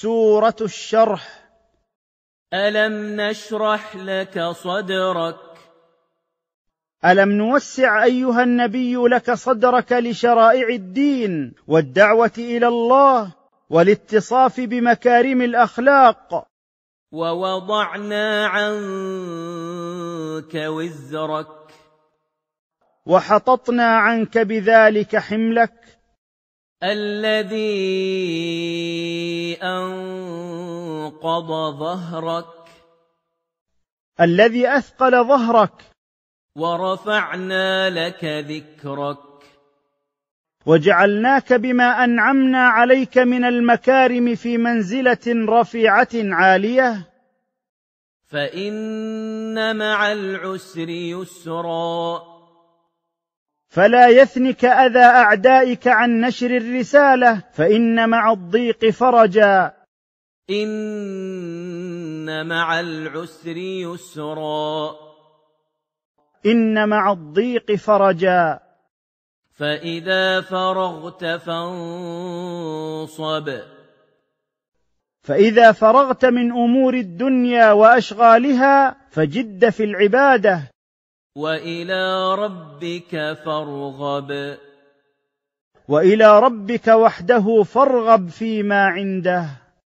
سوره الشرح الم نشرح لك صدرك الم نوسع ايها النبي لك صدرك لشرائع الدين والدعوه الى الله والاتصاف بمكارم الاخلاق ووضعنا عنك وزرك وحططنا عنك بذلك حملك الذي أنقض ظهرك الذي أثقل ظهرك ورفعنا لك ذكرك وجعلناك بما أنعمنا عليك من المكارم في منزلة رفيعة عالية فإن مع العسر يسرًا فلا يثنك اذى اعدائك عن نشر الرساله فان مع الضيق فرجا ان مع العسر يسرا ان مع الضيق فرجا فاذا فرغت فانصب فاذا فرغت من امور الدنيا واشغالها فجد في العباده وإلى ربك فارغب وإلى ربك وحده فارغب فيما عنده